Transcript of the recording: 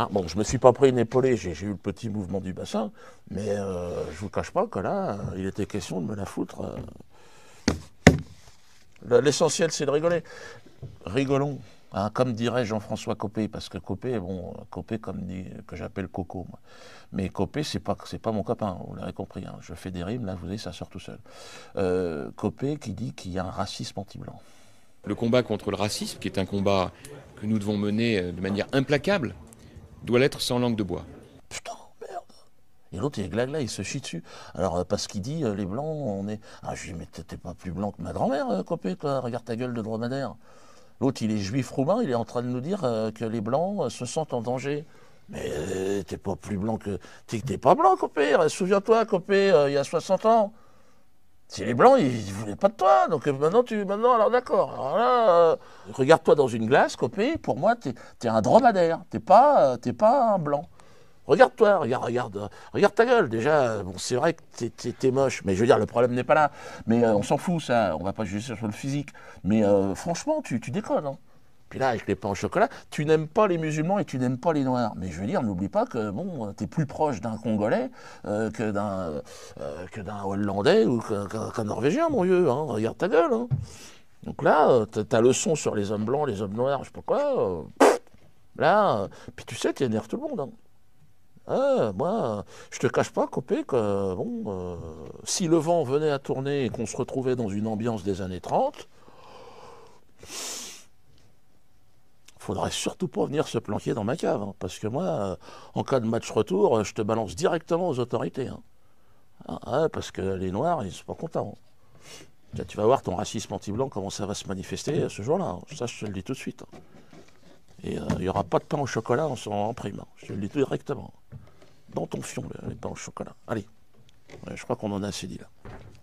Ah, bon, je ne me suis pas pris une épaulée, j'ai eu le petit mouvement du bassin, mais euh, je ne vous cache pas que là, euh, il était question de me la foutre. Euh. L'essentiel, c'est de rigoler. Rigolons, hein, comme dirait Jean-François Copé, parce que Copé, bon, Copé, comme que j'appelle Coco, moi. mais Copé, c'est pas, pas mon copain, vous l'avez compris, hein. je fais des rimes, là, vous avez ça sort tout seul. Copé qui dit qu'il y a un racisme anti-blanc. Le combat contre le racisme, qui est un combat que nous devons mener de manière implacable, doit l'être sans langue de bois. Putain, merde Et l'autre, il est glagla, il se chie dessus. Alors, euh, parce qu'il dit, euh, les blancs, on est. Ah, je lui dis, mais t'es pas plus blanc que ma grand-mère, euh, copé, toi, regarde ta gueule de dromadaire. L'autre, il est juif roumain, il est en train de nous dire que les blancs se sentent en danger. Mais t'es pas plus blanc que. T'es pas blanc, copé, souviens-toi, copé, il y a 60 ans les Blancs, ils voulaient pas de toi. Donc euh, maintenant, tu, maintenant alors d'accord. Alors euh, regarde-toi dans une glace, copé. Pour moi, tu es, un dromadaire. t'es pas, euh, pas, un Blanc. Regarde-toi, regarde, regarde, ta gueule. Déjà, bon, c'est vrai que t'es moche, mais je veux dire, le problème n'est pas là. Mais on s'en fout, ça. On va pas juger sur le physique. Mais franchement, tu, tu déconnes. Hein. Puis là, avec les pains au chocolat, tu n'aimes pas les musulmans et tu n'aimes pas les noirs. Mais je veux dire, n'oublie pas que bon, tu es plus proche d'un Congolais euh, euh, que d'un Hollandais ou qu'un Norvégien, mon vieux. Hein. Regarde ta gueule. Hein. Donc là, euh, ta leçon sur les hommes blancs, les hommes noirs, je sais pas quoi. là, puis tu sais, tu énerves tout le monde. Hein. Ah, moi, je te cache pas, copé, que bon, si le vent venait à tourner et qu'on se retrouvait dans une ambiance des années 30, faudrait surtout pas venir se planquer dans ma cave, hein, parce que moi, euh, en cas de match retour, euh, je te balance directement aux autorités. Hein. Ah, ah, parce que les Noirs, ils sont pas contents. tu vas voir ton racisme anti-blanc, comment ça va se manifester euh, ce jour-là. Hein. Ça, je te le dis tout de suite. Et il n'y aura pas de pain au chocolat en, en prime. Je te le dis directement. Dans ton fion, les pains au chocolat. Allez, je crois qu'on en a assez dit là.